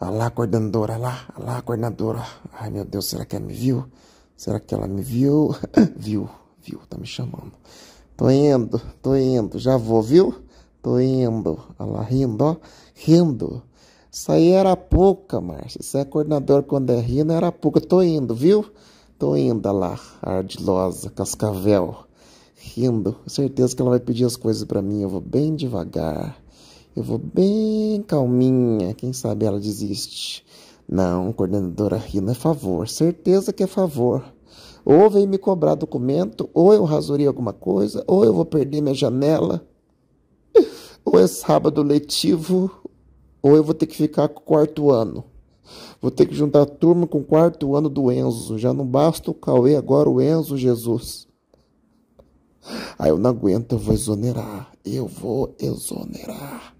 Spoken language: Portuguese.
Alá, coordenadora, Alá, Alá, coordenadora. Ai, meu Deus, será que ela me viu? Será que ela me viu? viu, viu, tá me chamando. Tô indo, tô indo, já vou, viu? Tô indo. Alá, rindo, ó, rindo. Isso aí era pouca, Márcia. Isso é coordenador quando é rindo, era pouca. Tô indo, viu? Tô indo, lá, ardilosa, cascavel, rindo. Certeza que ela vai pedir as coisas para mim, eu vou bem devagar. Eu vou bem calminha, quem sabe ela desiste. Não, coordenadora Rina, é favor, certeza que é favor. Ou vem me cobrar documento, ou eu rasurei alguma coisa, ou eu vou perder minha janela, ou é sábado letivo, ou eu vou ter que ficar com o quarto ano. Vou ter que juntar a turma com o quarto ano do Enzo. Já não basta o Cauê, agora o Enzo Jesus. Aí ah, eu não aguento, eu vou exonerar. Eu vou exonerar.